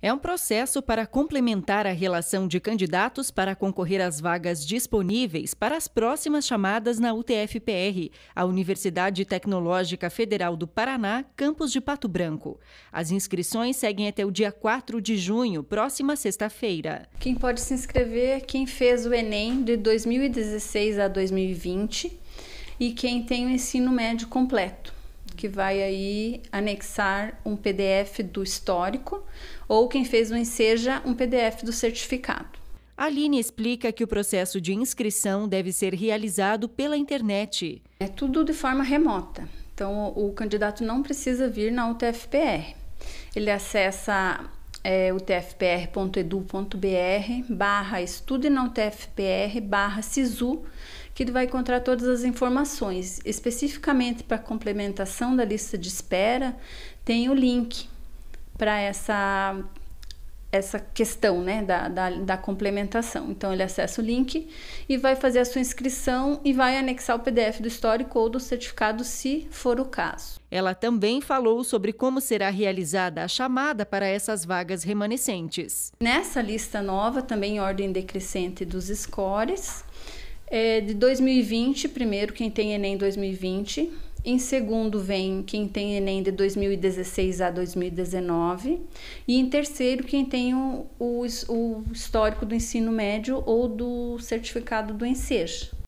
É um processo para complementar a relação de candidatos para concorrer às vagas disponíveis para as próximas chamadas na UTFPR, a Universidade Tecnológica Federal do Paraná, campus de Pato Branco. As inscrições seguem até o dia 4 de junho, próxima sexta-feira. Quem pode se inscrever é quem fez o Enem de 2016 a 2020 e quem tem o ensino médio completo que vai aí anexar um PDF do histórico ou quem fez o enseja um PDF do certificado. Aline explica que o processo de inscrição deve ser realizado pela internet. É tudo de forma remota. Então o candidato não precisa vir na UTFPR. Ele acessa é, utfpr.edu.br barra estude na UTFPR barra SISU, que vai encontrar todas as informações. Especificamente para complementação da lista de espera, tem o link para essa essa questão né, da, da, da, complementação. Então, ele acessa o link e vai fazer a sua inscrição e vai anexar o PDF do histórico ou do certificado, se for o caso. Ela também falou sobre como será realizada a chamada para essas vagas remanescentes. Nessa lista nova, também em ordem decrescente dos scores, é de 2020, primeiro, quem tem Enem 2020 em segundo vem quem tem Enem de 2016 a 2019. E em terceiro, quem tem o, o, o histórico do ensino médio ou do certificado do ENSEJ.